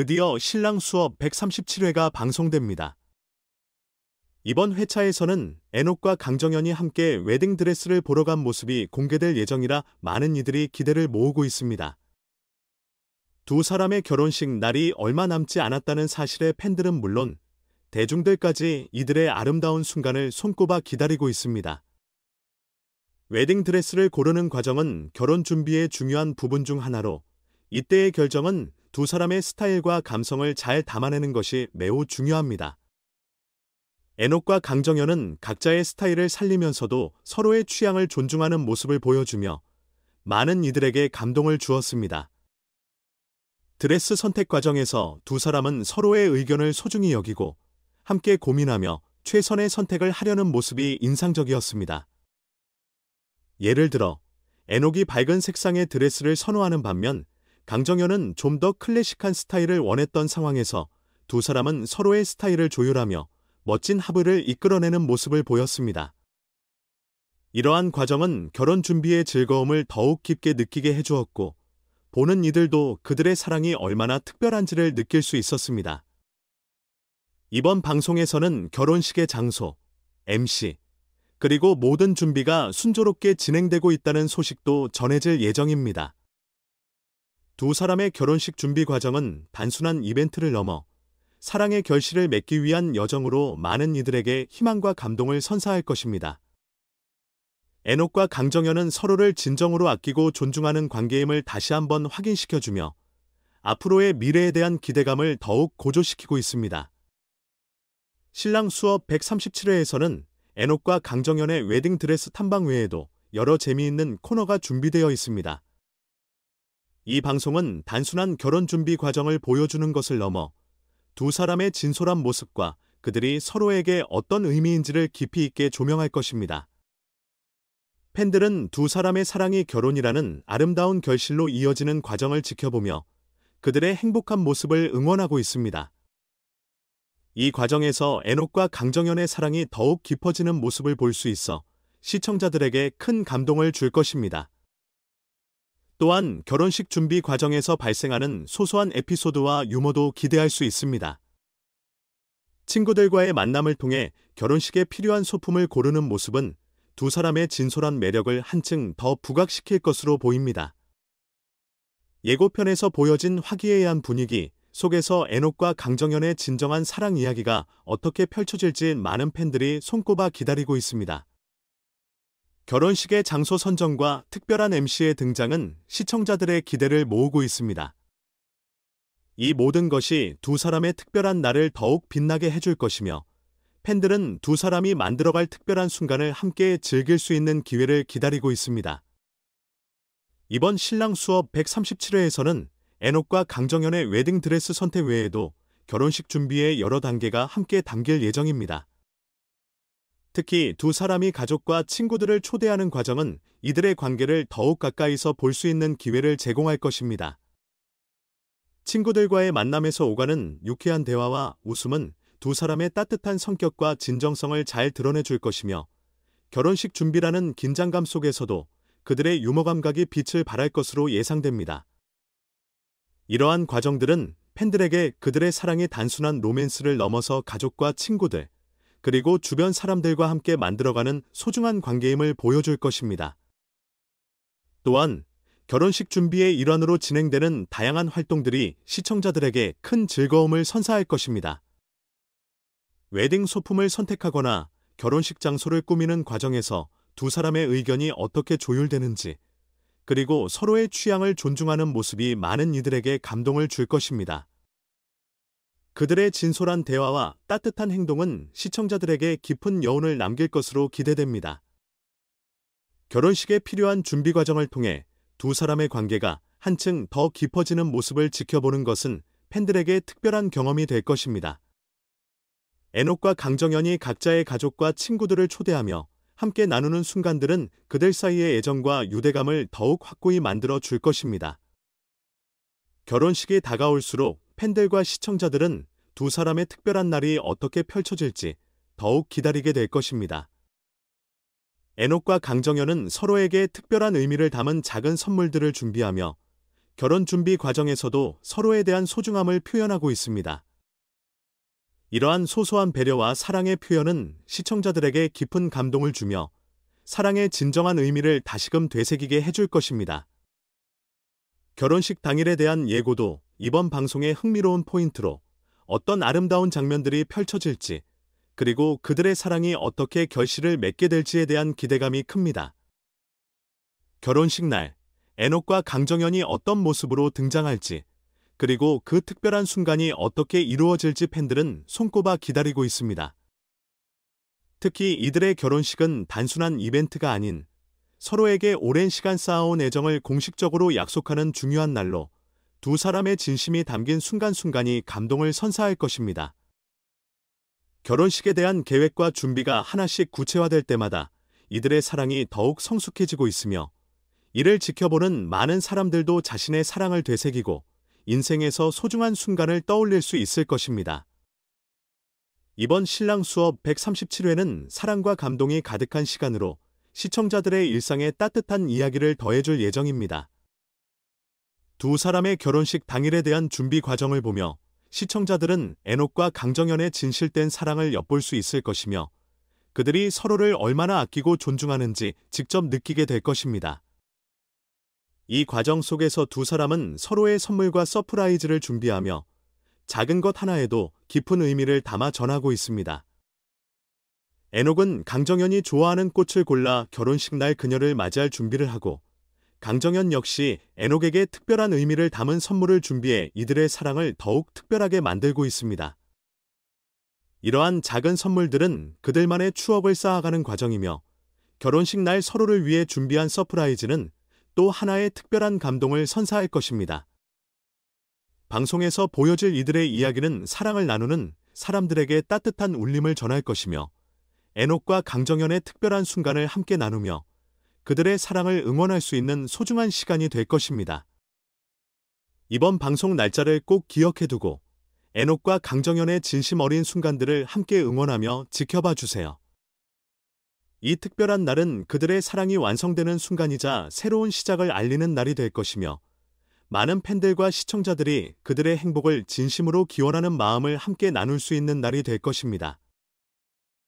드디어 신랑 수업 137회가 방송됩니다. 이번 회차에서는 에녹과 강정현이 함께 웨딩 드레스를 보러 간 모습이 공개될 예정이라 많은 이들이 기대를 모으고 있습니다. 두 사람의 결혼식 날이 얼마 남지 않았다는 사실에 팬들은 물론 대중들까지 이들의 아름다운 순간을 손꼽아 기다리고 있습니다. 웨딩 드레스를 고르는 과정은 결혼 준비의 중요한 부분 중 하나로 이때의 결정은 두 사람의 스타일과 감성을 잘 담아내는 것이 매우 중요합니다. 에녹과 강정현은 각자의 스타일을 살리면서도 서로의 취향을 존중하는 모습을 보여주며 많은 이들에게 감동을 주었습니다. 드레스 선택 과정에서 두 사람은 서로의 의견을 소중히 여기고 함께 고민하며 최선의 선택을 하려는 모습이 인상적이었습니다. 예를 들어, 에녹이 밝은 색상의 드레스를 선호하는 반면 강정현은 좀 더 클래식한 스타일을 원했던 상황에서 두 사람은 서로의 스타일을 조율하며 멋진 합을 이끌어내는 모습을 보였습니다. 이러한 과정은 결혼 준비의 즐거움을 더욱 깊게 느끼게 해주었고 보는 이들도 그들의 사랑이 얼마나 특별한지를 느낄 수 있었습니다. 이번 방송에서는 결혼식의 장소, MC, 그리고 모든 준비가 순조롭게 진행되고 있다는 소식도 전해질 예정입니다. 두 사람의 결혼식 준비 과정은 단순한 이벤트를 넘어 사랑의 결실을 맺기 위한 여정으로 많은 이들에게 희망과 감동을 선사할 것입니다. 에녹과 강정현은 서로를 진정으로 아끼고 존중하는 관계임을 다시 한번 확인시켜주며 앞으로의 미래에 대한 기대감을 더욱 고조시키고 있습니다. 신랑 수업 137회에서는 에녹과 강정현의 웨딩 드레스 탐방 외에도 여러 재미있는 코너가 준비되어 있습니다. 이 방송은 단순한 결혼 준비 과정을 보여주는 것을 넘어 두 사람의 진솔한 모습과 그들이 서로에게 어떤 의미인지를 깊이 있게 조명할 것입니다. 팬들은 두 사람의 사랑이 결혼이라는 아름다운 결실로 이어지는 과정을 지켜보며 그들의 행복한 모습을 응원하고 있습니다. 이 과정에서 에녹과 강정현의 사랑이 더욱 깊어지는 모습을 볼 수 있어 시청자들에게 큰 감동을 줄 것입니다. 또한 결혼식 준비 과정에서 발생하는 소소한 에피소드와 유머도 기대할 수 있습니다. 친구들과의 만남을 통해 결혼식에 필요한 소품을 고르는 모습은 두 사람의 진솔한 매력을 한층 더 부각시킬 것으로 보입니다. 예고편에서 보여진 화기애애한 분위기 속에서 애녹과 강정현의 진정한 사랑 이야기가 어떻게 펼쳐질지 많은 팬들이 손꼽아 기다리고 있습니다. 결혼식의 장소 선정과 특별한 MC의 등장은 시청자들의 기대를 모으고 있습니다. 이 모든 것이 두 사람의 특별한 날을 더욱 빛나게 해줄 것이며 팬들은 두 사람이 만들어갈 특별한 순간을 함께 즐길 수 있는 기회를 기다리고 있습니다. 이번 신랑 수업 137회에서는 에녹과 강정현의 웨딩 드레스 선택 외에도 결혼식 준비의 여러 단계가 함께 담길 예정입니다. 특히 두 사람이 가족과 친구들을 초대하는 과정은 이들의 관계를 더욱 가까이서 볼 수 있는 기회를 제공할 것입니다. 친구들과의 만남에서 오가는 유쾌한 대화와 웃음은 두 사람의 따뜻한 성격과 진정성을 잘 드러내 줄 것이며 결혼식 준비라는 긴장감 속에서도 그들의 유머 감각이 빛을 발할 것으로 예상됩니다. 이러한 과정들은 팬들에게 그들의 사랑이 단순한 로맨스를 넘어서 가족과 친구들, 그리고 주변 사람들과 함께 만들어가는 소중한 관계임을 보여줄 것입니다. 또한 결혼식 준비의 일환으로 진행되는 다양한 활동들이 시청자들에게 큰 즐거움을 선사할 것입니다. 웨딩 소품을 선택하거나 결혼식 장소를 꾸미는 과정에서 두 사람의 의견이 어떻게 조율되는지, 그리고 서로의 취향을 존중하는 모습이 많은 이들에게 감동을 줄 것입니다. 그들의 진솔한 대화와 따뜻한 행동은 시청자들에게 깊은 여운을 남길 것으로 기대됩니다. 결혼식에 필요한 준비 과정을 통해 두 사람의 관계가 한층 더 깊어지는 모습을 지켜보는 것은 팬들에게 특별한 경험이 될 것입니다. 애녹과 강정현이 각자의 가족과 친구들을 초대하며 함께 나누는 순간들은 그들 사이의 애정과 유대감을 더욱 확고히 만들어 줄 것입니다. 결혼식이 다가올수록 팬들과 시청자들은 두 사람의 특별한 날이 어떻게 펼쳐질지 더욱 기다리게 될 것입니다. 에녹과 강정현은 서로에게 특별한 의미를 담은 작은 선물들을 준비하며 결혼 준비 과정에서도 서로에 대한 소중함을 표현하고 있습니다. 이러한 소소한 배려와 사랑의 표현은 시청자들에게 깊은 감동을 주며 사랑의 진정한 의미를 다시금 되새기게 해줄 것입니다. 결혼식 당일에 대한 예고도 이번 방송의 흥미로운 포인트로 어떤 아름다운 장면들이 펼쳐질지 그리고 그들의 사랑이 어떻게 결실을 맺게 될지에 대한 기대감이 큽니다. 결혼식 날 에녹과 강정현이 어떤 모습으로 등장할지 그리고 그 특별한 순간이 어떻게 이루어질지 팬들은 손꼽아 기다리고 있습니다. 특히 이들의 결혼식은 단순한 이벤트가 아닌 서로에게 오랜 시간 쌓아온 애정을 공식적으로 약속하는 중요한 날로 두 사람의 진심이 담긴 순간순간이 감동을 선사할 것입니다. 결혼식에 대한 계획과 준비가 하나씩 구체화될 때마다 이들의 사랑이 더욱 성숙해지고 있으며 이를 지켜보는 많은 사람들도 자신의 사랑을 되새기고 인생에서 소중한 순간을 떠올릴 수 있을 것입니다. 이번 신랑 수업 137회는 사랑과 감동이 가득한 시간으로 시청자들의 일상에 따뜻한 이야기를 더해줄 예정입니다. 두 사람의 결혼식 당일에 대한 준비 과정을 보며 시청자들은 에녹과 강정현의 진실된 사랑을 엿볼 수 있을 것이며 그들이 서로를 얼마나 아끼고 존중하는지 직접 느끼게 될 것입니다. 이 과정 속에서 두 사람은 서로의 선물과 서프라이즈를 준비하며 작은 것 하나에도 깊은 의미를 담아 전하고 있습니다. 에녹은 강정현이 좋아하는 꽃을 골라 결혼식 날 그녀를 맞이할 준비를 하고 강정현 역시 에녹에게 특별한 의미를 담은 선물을 준비해 이들의 사랑을 더욱 특별하게 만들고 있습니다. 이러한 작은 선물들은 그들만의 추억을 쌓아가는 과정이며 결혼식 날 서로를 위해 준비한 서프라이즈는 또 하나의 특별한 감동을 선사할 것입니다. 방송에서 보여질 이들의 이야기는 사랑을 나누는 사람들에게 따뜻한 울림을 전할 것이며 에녹과 강정현의 특별한 순간을 함께 나누며 그들의 사랑을 응원할 수 있는 소중한 시간이 될 것입니다. 이번 방송 날짜를 꼭 기억해두고 에녹과 강정현의 진심 어린 순간들을 함께 응원하며 지켜봐 주세요. 이 특별한 날은 그들의 사랑이 완성되는 순간이자 새로운 시작을 알리는 날이 될 것이며 많은 팬들과 시청자들이 그들의 행복을 진심으로 기원하는 마음을 함께 나눌 수 있는 날이 될 것입니다.